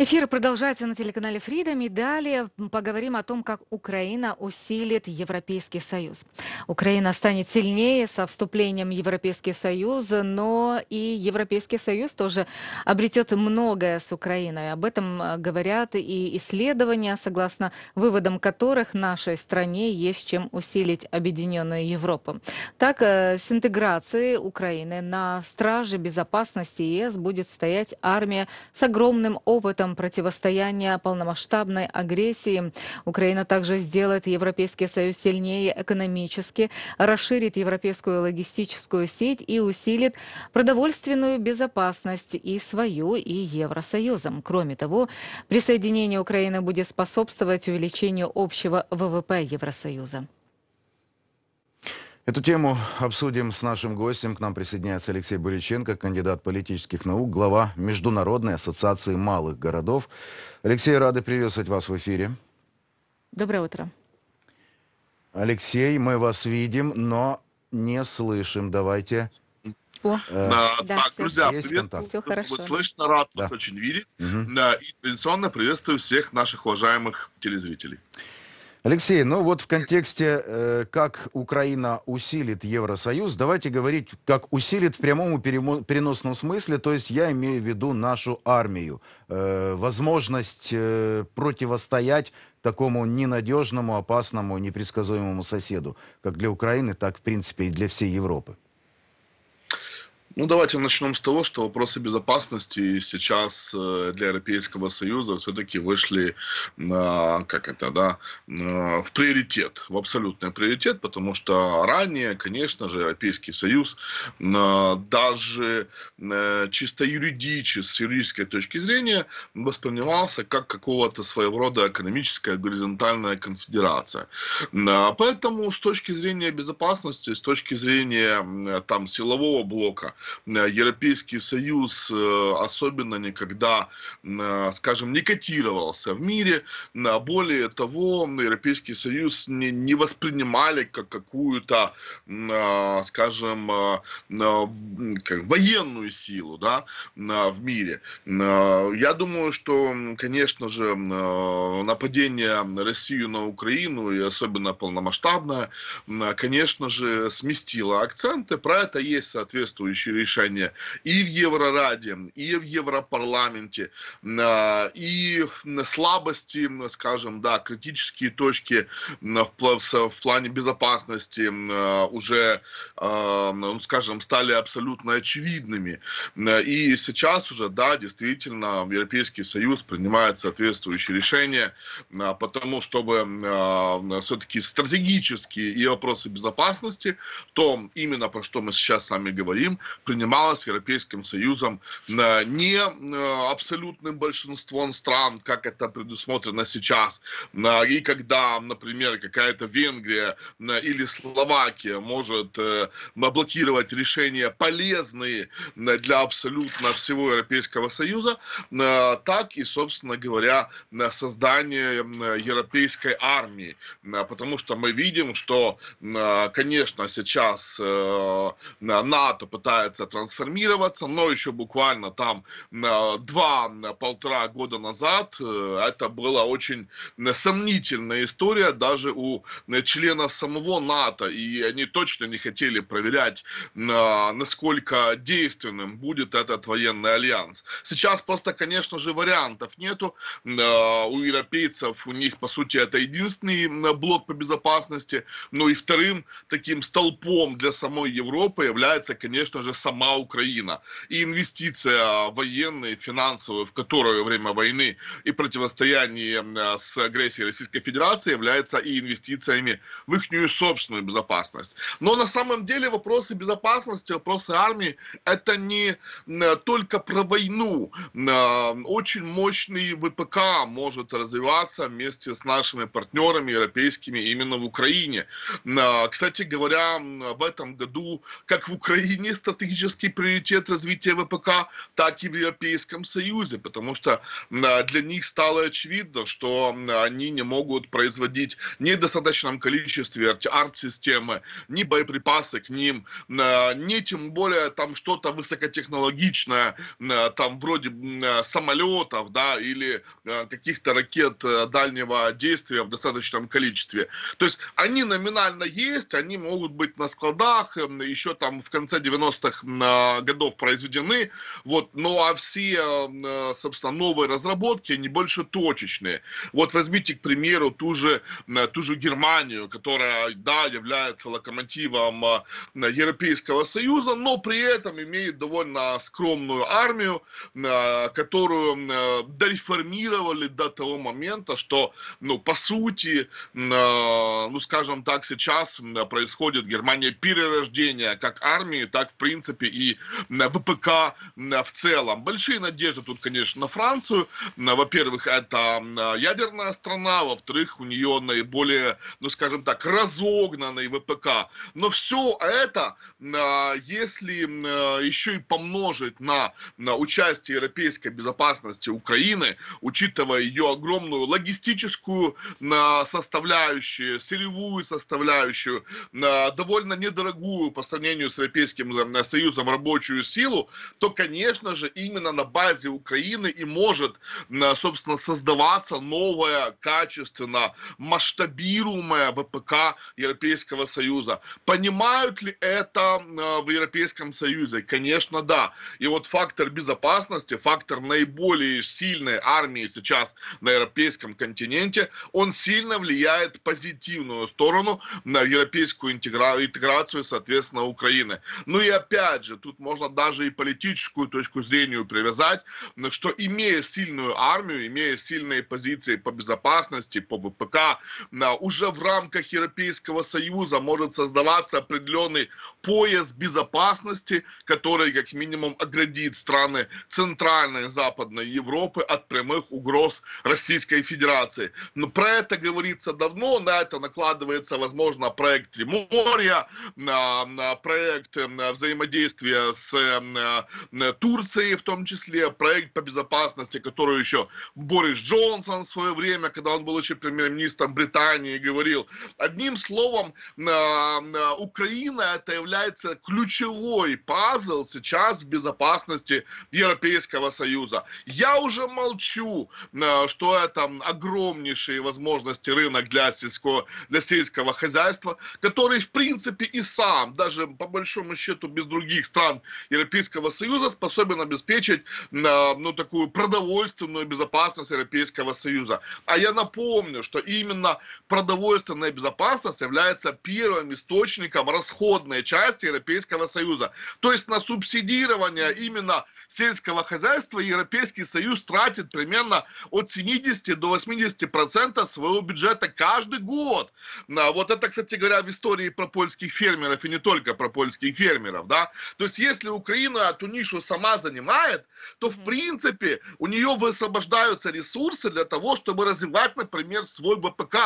Эфир продолжается на телеканале Freedom. И далее поговорим о том, как Украина усилит Европейский Союз. Украина станет сильнее со вступлением в Европейский Союз, но и Европейский Союз тоже обретет многое с Украиной. Об этом э, говорят и исследования, согласно выводам которых нашей стране есть чем усилить объединенную Европу. Так, э, с интеграцией Украины на страже безопасности ЕС будет стоять армия с огромным опытом исходом противостояния полномасштабной агрессии. Украина также сделает Европейский Союз сильнее экономически, расширит европейскую логистическую сеть и усилит продовольственную безопасность и свою, и Евросоюзом. Кроме того, присоединение Украины будет способствовать увеличению общего ВВП Евросоюза. Эту тему обсудим с нашим гостем. К нам присоединяется Алексей Буриченко, кандидат политических наук, глава Международной ассоциации малых городов. Алексей, рады приветствовать вас в эфире. Доброе утро. Алексей, мы вас видим, но не слышим. Давайте о, э, да, да, так, все, друзья, приветствую. хорошо. Слышно, рад да. вас очень видеть. Угу. Да, и традиционно приветствую всех наших уважаемых телезрителей. Алексей, ну вот в контексте, э, как Украина усилит Евросоюз, давайте говорить, как усилит в прямом переносном смысле, то есть я имею в виду нашу армию, э, возможность э, противостоять такому ненадежному, опасному, непредсказуемому соседу, как для Украины, так в принципе и для всей Европы. Ну, давайте начнем с того, что вопросы безопасности сейчас э, для Европейского Союза все-таки вышли, как это, да, в приоритет, в абсолютный приоритет, потому что ранее, конечно же, Европейский Союз э, даже э, чисто юридически, с юридической точки зрения, воспринимался как какого-то своего рода экономическая горизонтальная конфедерация. Поэтому с точки зрения безопасности, с точки зрения там силового блока, Э, Европейский Союз э, особенно никогда, э, скажем, не котировался в мире. А более того, Европейский Союз не, воспринимали как какую-то, скажем, военную силу да, в мире. Я думаю, что, конечно же, нападение России на Украину, и особенно полномасштабное, конечно же, сместило акценты. Про это есть соответствующие решения и в Єврораді, и в Європарламенті, і э, слабості, скажем, да, критические точки в плане безопасности э, уже, э, ну, скажем, стали абсолютно очевидными. И сейчас уже, да, действительно, Европейский Союз принимает соответствующие решения, потому чтобы все-таки стратегические и вопросы безопасности, то именно про что мы сейчас с вами говорим, принималась Европейским Союзом не э, абсолютным большинством стран, как это предусмотрено сейчас. Э, и когда, например, какая-то Венгрия э, или Словакия может блокировать решения полезные для абсолютно всего Европейского Союза, так и, собственно говоря, создание европейской армии. Потому что мы видим, что, конечно, сейчас НАТО пытается пытается трансформироваться, но еще буквально там э, два-полтора э, года назад э, это была очень сомнительная история даже у членов самого НАТО, и они точно не хотели проверять, насколько действенным будет этот военный альянс. Сейчас просто, конечно же, вариантов нету. У европейцев, у них, по сути, это единственный блок по безопасности. но ну и вторым таким столпом для самой Европы является, конечно же, сама Украина. И инвестиция а, военные, финансовые, в которое время войны и противостояние а, с агрессией Российской Федерации является и инвестициями в их собственную безопасность. Но на самом деле вопросы безопасности, вопросы армии – это не только про войну. А, очень мощный ВПК может развиваться вместе с нашими партнерами европейскими именно в Украине. Кстати говоря, в этом году, как в Украине, статы стратегический приоритет развития ВПК, так и в Европейском Союзе, потому что а, для них стало очевидно, что они не могут производить в недостаточном количестве арт-системы, ни боеприпасы к ним, а, ни тем более там что-то высокотехнологичное, а, там вроде самолетов, да, или каких-то ракет э, дальнего действия в достаточном количестве. То есть они номинально есть, они могут быть на складах, еще там в конце 90-х прошлых а, годов произведены. Вот, ну а все, а, а, собственно, новые разработки, они больше точечные. Вот возьмите, к примеру, ту же, ту же Германию, которая, да, является локомотивом Европейского Союза, но при этом имеет довольно скромную армию, которую дореформировали до того момента, что, ну, по сути, ну, скажем так, сейчас происходит в Германии перерождение как армии, так, в принципе, принципе, и ВПК в целом. Большие надежды тут, конечно, на Францию. Во-первых, это ядерная страна, во-вторых, у нее наиболее, ну, скажем так, разогнанный ВПК. Но все это, а, если а, еще и помножить на участие европейской безопасности Украины, учитывая ее огромную логистическую а, составляющую, сырьевую составляющую, довольно недорогую по сравнению с европейским с Союзом рабочую силу, то, конечно же, именно на базе Украины и может, э, собственно, создаваться новая, качественно масштабируемая ВПК Европейского Союза. Понимают ли это э, в Европейском Союзе? Конечно, да. И вот фактор безопасности, фактор наиболее сильной армии сейчас на европейском континенте, он сильно влияет в позитивную сторону на европейскую интегра... интеграцию, соответственно, Украины. Ну и опять опять же, тут можно даже и политическую точку зрения привязать, что имея сильную армию, имея сильные позиции по безопасности, по ВПК, уже в рамках Европейского Союза может создаваться определенный пояс безопасности, который как минимум оградит страны Центральной и Западной Европы от прямых угроз Российской Федерации. Но про это говорится давно, на это накладывается, возможно, проект Тримория, на проект э, взаимодействия взаимодействия с э, э, Турцией, в том числе проект по безопасности, который еще Борис Джонсон в свое время, когда он был еще премьер-министром Британии, говорил. Одним словом, э, Украина это является ключевой пазл сейчас в безопасности Европейского Союза. Я уже молчу, что это огромнейшие возможности рынок для сельского, для сельского хозяйства, который, в принципе, и сам, даже по большому счету, без других других стран Европейского Союза способен обеспечить э, ну, такую продовольственную безопасность Европейского Союза. А я напомню, что именно продовольственная безопасность является первым источником расходной части Европейского Союза. То есть на субсидирование именно сельского хозяйства Европейский Союз тратит примерно от 70 до 80 процентов своего бюджета каждый год. А вот это, кстати говоря, в истории про польских фермеров и не только про польских фермеров. Да? То есть если Украина эту нишу сама занимает, то в принципе у нее высвобождаются ресурсы для того, чтобы развивать, например, свой ВПК.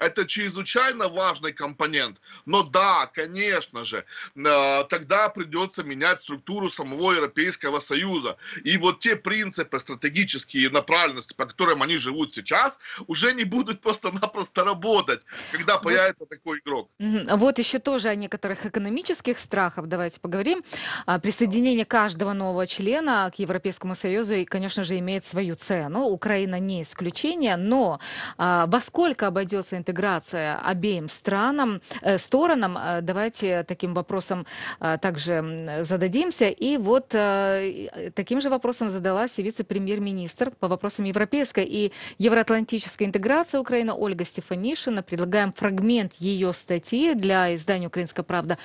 Это чрезвычайно важный компонент. Но да, конечно же, э, тогда придется менять структуру самого Европейского Союза. И вот те принципы стратегические направленности, по которым они живут сейчас, уже не будут просто-напросто работать, когда появится вот. такой игрок. А вот еще тоже о некоторых экономических страхах давайте поговорим говорим. А, присоединение каждого нового члена к Европейскому Союзу, конечно же, имеет свою цену. Украина не исключение, но а, во сколько обойдется интеграция обеим странам, э, сторонам, э, давайте таким вопросом а, также зададимся. И вот э, таким же вопросом задалась и вице-премьер-министр по вопросам европейской и евроатлантической интеграции Украины Ольга Стефанишина. Предлагаем фрагмент ее статьи для издания «Украинская правда»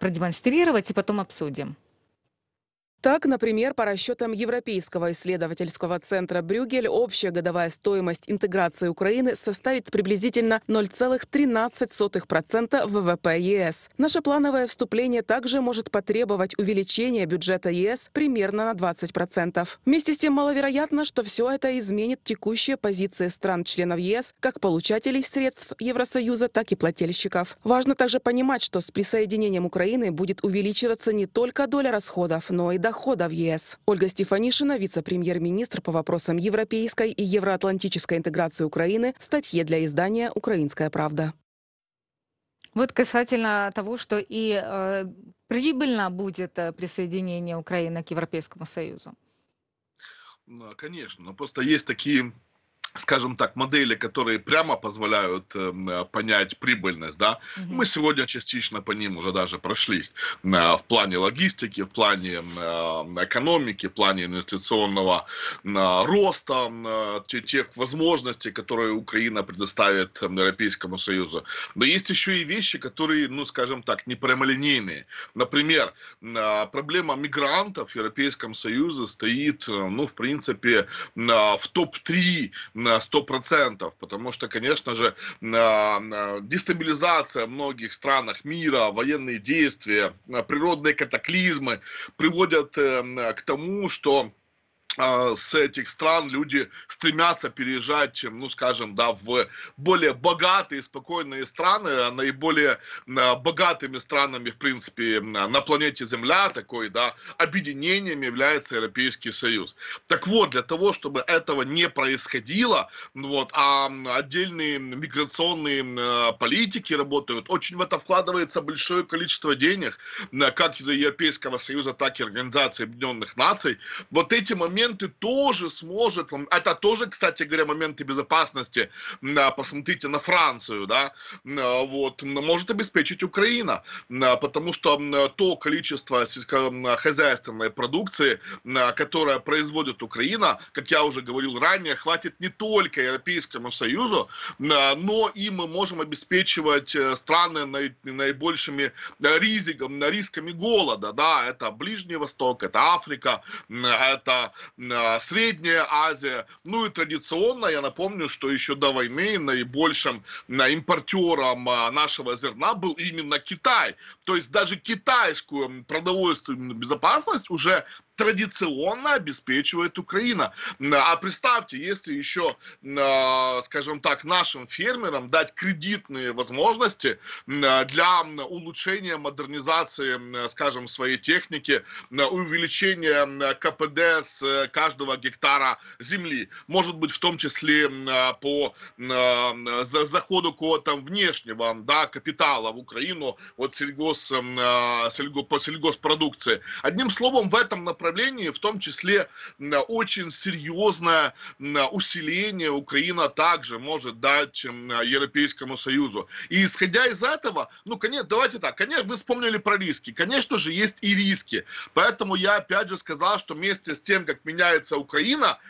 продемонстрировать и потом обсудим. Так, например, по расчетам Европейского исследовательского центра Брюгель, общая годовая стоимость интеграции Украины составит приблизительно 0,13% ВВП ЕС. Наше плановое вступление также может потребовать увеличения бюджета ЕС примерно на 20%. Вместе с тем маловероятно, что все это изменит текущие позиции стран-членов ЕС, как получателей средств Евросоюза, так и плательщиков. Важно также понимать, что с присоединением Украины будет увеличиваться не только доля расходов, но и доходов дохода в ЕС. Ольга Стефанишина, вице-премьер-министр по вопросам европейской и евроатлантической интеграции Украины, в статье для издания «Украинская правда». Вот касательно того, что и э, прибыльно будет э, присоединение Украины к Европейскому Союзу. Ну, конечно, но просто есть такие скажем так, модели, которые прямо позволяют эм, э, понять прибыльность, да, угу. мы сегодня частично по ним уже даже прошлись э, в плане логистики, в плане эм, э, экономики, в плане инвестиционного э, роста, эм, э, тех, тех возможностей, которые Украина предоставит Европейскому Союзу. Но есть еще и вещи, которые, ну, скажем так, не прямолинейные. Например, э, проблема мигрантов в Европейском Союзе стоит, э, ну, в принципе, э, в топ-3 100%, потому что, конечно же, дестабилизация в многих странах мира, военные действия, природные катаклизмы приводят э, к тому, что а, с этих стран люди стремятся переезжать, ну, скажем, да, в более богатые, спокойные страны, а наиболее а, богатыми странами, в принципе, на планете Земля, такой, да, объединением является Европейский Союз. Так вот, для того, чтобы этого не происходило, вот, а отдельные миграционные политики работают, очень в это вкладывается большое количество денег, как из Европейского Союза, так и Организации Объединенных Наций. Вот эти моменты моменты тоже сможет, это тоже, кстати говоря, моменты безопасности, посмотрите на Францию, да, а, вот, может обеспечить Украина, а, потому что а, то количество сельскохозяйственной продукции, которая производит Украина, как я уже говорил ранее, хватит не только Европейскому Союзу, но и мы можем обеспечивать э, страны наибольшими э, рисками, рисками голода, да, это Ближний Восток, это Африка, это а, Средняя Азия. Ну и традиционно, я напомню, что еще до войны наибольшим импортером а, нашего зерна был именно Китай. То есть даже китайскую продовольственную безопасность уже традиционно обеспечивает Украина. А представьте, если еще, а, скажем так, нашим фермерам дать кредитные возможности а, для улучшения модернизации, а, скажем, своей техники, увеличения КПД с каждого гектара земли. Может быть, в том числе по заходу кого то внешнего да, капитала в Украину, вот сельгос, сельго, по сельгоспродукции. Одним словом, в этом направлении направлении, в том числе очень серьезное усиление Украина также может дать Европейскому Союзу. И исходя из этого, ну, конечно, давайте так, конечно, вы вспомнили про риски. Конечно же, есть и риски. Поэтому я опять же сказал, что вместе с тем, как меняется Украина, а,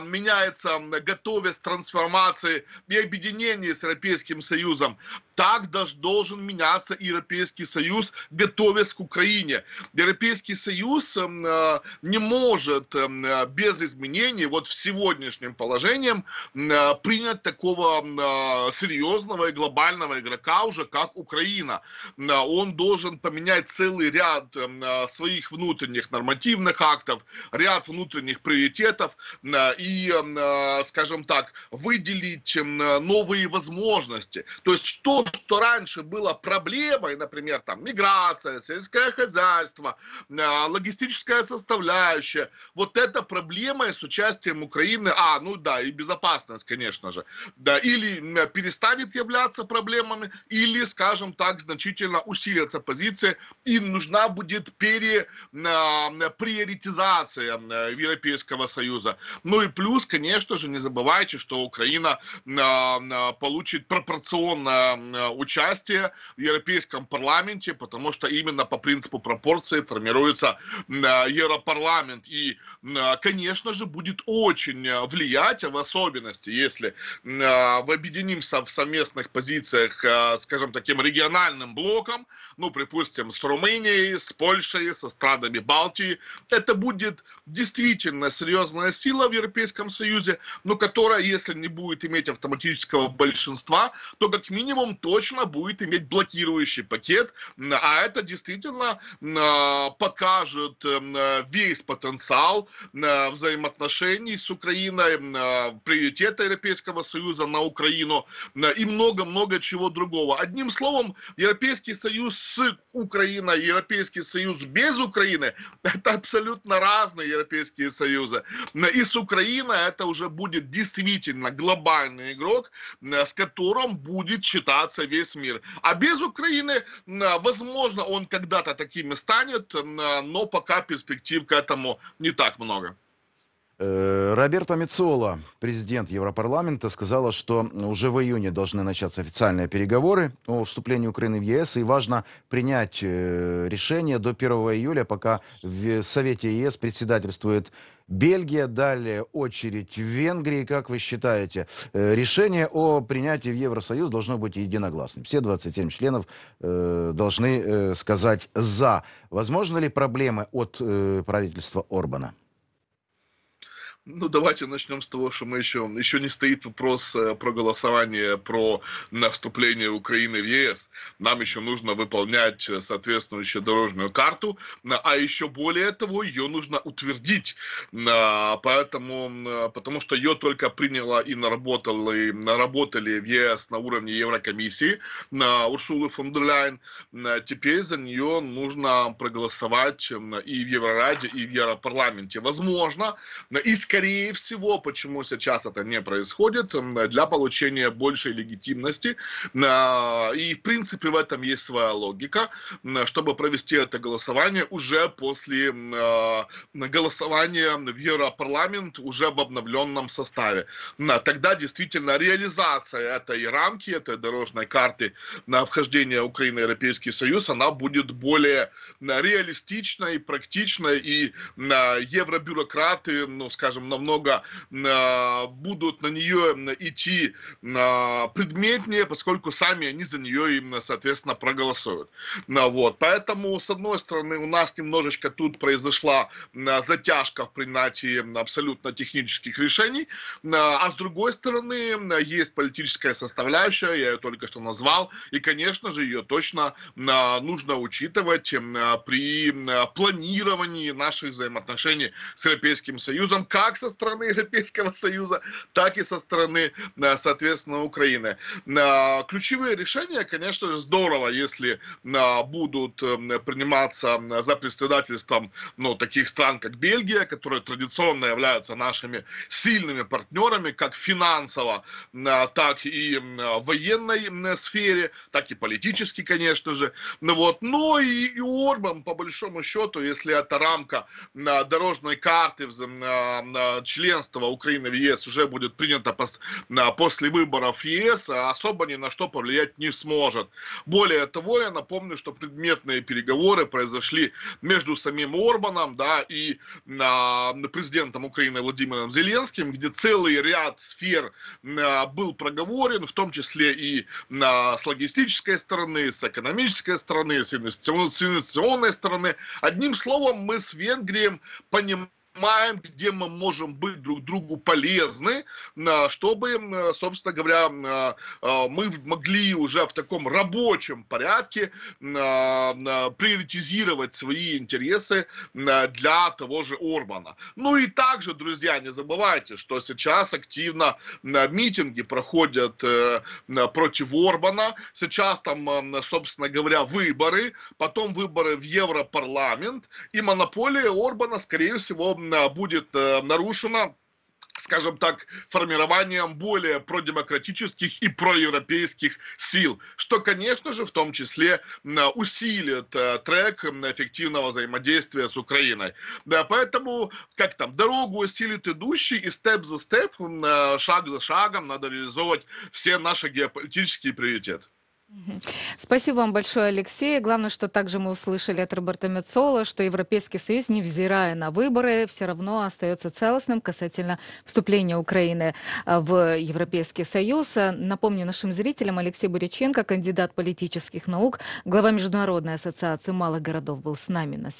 меняется готовясь трансформации и объединении с Европейским Союзом, так должен меняться Европейский Союз, готовясь к Украине. Европейский Союз эм, э, не может эм, э, без изменений, вот в сегодняшнем положении, эм, э, принять такого серьезного и глобального игрока уже, как Украина. Он должен поменять целый ряд своих внутренних нормативных актов, ряд внутренних приоритетов и, скажем так, выделить новые возможности. То есть что что раньше было проблемой, например, там миграция, сельское хозяйство, э, логистическая составляющая, вот эта проблема с участием Украины, а, ну да, и безопасность, конечно же, да, или перестанет являться проблемами, или, скажем так, значительно усилится позиция, и нужна будет пере, э, приоритизация э, Европейского Союза. Ну и плюс, конечно же, не забывайте, что Украина получит пропорционно Э, участие в Европейском парламенте, потому что именно по принципу пропорции формируется э, Европарламент. И, э, конечно же, будет очень влиять, а в особенности, если в объединимся в совместных позициях, скажем, таким региональным блоком, ну, припустим, с Румынией, с Польшей, со странами Балтии, это будет действительно серьезная сила в Европейском Союзе, но которая, если не будет иметь автоматического большинства, то как минимум точно будет иметь блокирующий пакет, а это действительно а, покажет а, весь потенциал а, взаимоотношений с Украиной, приоритеты Европейского Союза на Украину и много-много чего другого. Одним словом, Европейский Союз с Украиной, Европейский Союз без Украины – это абсолютно разные Европейские Союзы. И с Украиной это уже будет действительно глобальный игрок, с которым будет считаться меняться весь мир. А без Украины, возможно, он когда-то такими станет, но пока перспектив к этому не так много. Э, Роберто Мецола, президент Европарламента, сказала, что уже в июне должны начаться официальные переговоры о вступлении Украины в ЕС, и важно принять э, решение до 1 июля, пока в Совете ЕС председательствует Бельгия, далее очередь Венгрии. Как вы считаете, э, решение о принятии в Евросоюз должно быть единогласным? Все 27 членов э, должны э, сказать «за». Возможно ли проблемы от э, правительства Орбана? Ну, давайте начнем с того, что мы еще, еще не стоит вопрос э, про голосование, про вступление Украины в ЕС. Нам еще нужно выполнять э, соответствующую дорожную карту, а еще более того, ее нужно утвердить. А, поэтому, э, потому что ее только приняла и наработала, наработали в ЕС на уровне Еврокомиссии а, Урсулы фон дер Ляйен. А, теперь за нее нужно проголосовать и в Евроради, и в Европарламенте. Возможно, и скорее всего, почему сейчас это не происходит, для получения большей легитимности. А, и, в принципе, в этом есть своя логика, чтобы провести это голосование уже после а, голосования в Европарламент уже в обновленном составе. А, тогда действительно реализация этой рамки, этой дорожной карты на вхождение Украины в Европейский Союз, она будет более реалистичной, практичной, и евробюрократы, ну, скажем, намного а, будут на нее идти а, предметнее, поскольку сами они за нее, именно, соответственно, проголосуют. А, вот. Поэтому, с одной стороны, у нас немножечко тут произошла затяжка в принятии абсолютно технических решений, а с другой стороны, есть политическая составляющая, я ее только что назвал, и, конечно же, ее точно нужно учитывать при планировании наших взаимоотношений с Европейским Союзом, как как со стороны Европейского Союза, так и со стороны, э, соответственно, Украины. Э, ключевые решения, конечно же, здорово, если э, будут приниматься за председательством ну, таких стран, как Бельгия, которые традиционно являются нашими сильными партнерами, как финансово, так и в военной сфере, так и политически, конечно же. Ну, вот. Но ну и, и Орбан, по большому счету, если это рамка дорожной карты членство Украины в ЕС уже будет принято пос, после выборов ЕС, а особо ни на что повлиять не сможет. Более того, я напомню, что предметные переговоры произошли между самим Орбаном да, и а, президентом Украины Владимиром Зеленским, где целый ряд сфер а, был проговорен, в том числе и а, с логистической стороны, с экономической стороны, с инвестиционной стороны. Одним словом, мы с Венгрием понимаем, понимаем, где мы можем быть друг другу полезны, э, чтобы, э, собственно говоря, э, мы могли уже в таком рабочем порядке приоритизировать свои интересы для того же Орбана. Ну и также, друзья, не забывайте, что сейчас активно митинги проходят против Орбана. Сейчас там, собственно говоря, выборы, потом выборы в Европарламент, и монополия Орбана, скорее всего, Э, будет э, нарушено, скажем так, формированием более продемократических и проевропейских сил, что, конечно же, в том числе э, усилит трек эффективного взаимодействия с Украиной. Да, поэтому, как там, дорогу усилит идущий, и степ за степ, шаг за шагом надо реализовывать все наши геополитические приоритеты. Спасибо вам большое, Алексей. Главное, что также мы услышали от Роберта Мецола, что Европейский Союз, невзирая на выборы, все равно остается целостным касательно вступления Украины а, в Европейский Союз. Напомню нашим зрителям, Алексей Буряченко, кандидат политических наук, глава Международной ассоциации малых городов, был с нами на связи.